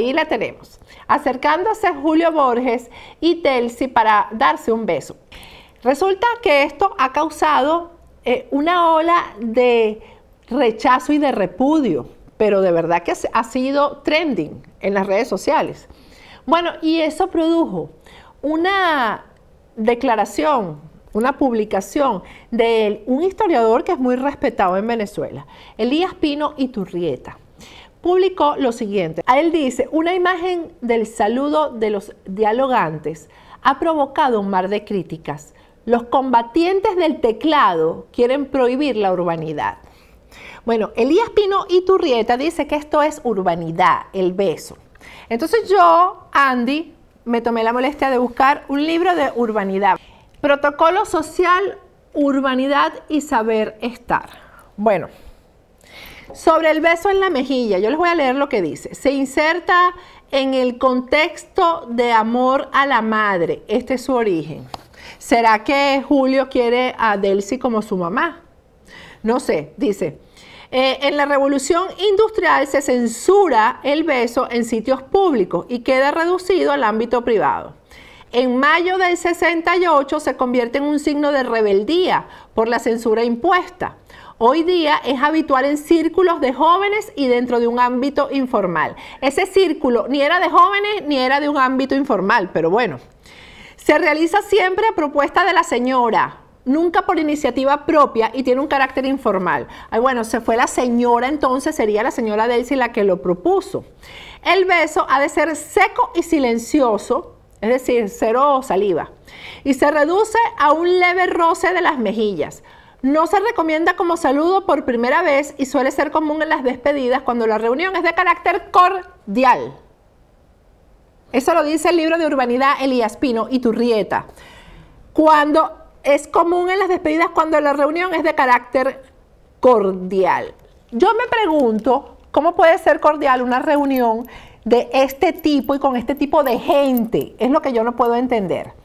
Ahí la tenemos, acercándose Julio Borges y Telsi para darse un beso. Resulta que esto ha causado eh, una ola de rechazo y de repudio, pero de verdad que ha sido trending en las redes sociales. Bueno, y eso produjo una declaración, una publicación de un historiador que es muy respetado en Venezuela, Elías Pino Iturrieta publicó lo siguiente. A él dice, una imagen del saludo de los dialogantes ha provocado un mar de críticas. Los combatientes del teclado quieren prohibir la urbanidad. Bueno, Elías Pino y turrieta dice que esto es urbanidad, el beso. Entonces yo, Andy, me tomé la molestia de buscar un libro de urbanidad. Protocolo social, urbanidad y saber estar. Bueno, sobre el beso en la mejilla, yo les voy a leer lo que dice. Se inserta en el contexto de amor a la madre. Este es su origen. ¿Será que Julio quiere a Delcy como su mamá? No sé, dice. Eh, en la revolución industrial se censura el beso en sitios públicos y queda reducido al ámbito privado. En mayo del 68 se convierte en un signo de rebeldía por la censura impuesta hoy día es habitual en círculos de jóvenes y dentro de un ámbito informal. Ese círculo ni era de jóvenes ni era de un ámbito informal, pero bueno. Se realiza siempre a propuesta de la señora, nunca por iniciativa propia y tiene un carácter informal. Ay, bueno, se fue la señora, entonces sería la señora Daisy la que lo propuso. El beso ha de ser seco y silencioso, es decir, cero saliva, y se reduce a un leve roce de las mejillas. No se recomienda como saludo por primera vez y suele ser común en las despedidas cuando la reunión es de carácter cordial. Eso lo dice el libro de urbanidad Elías Pino y Turrieta. Cuando es común en las despedidas cuando la reunión es de carácter cordial. Yo me pregunto, ¿cómo puede ser cordial una reunión de este tipo y con este tipo de gente? Es lo que yo no puedo entender.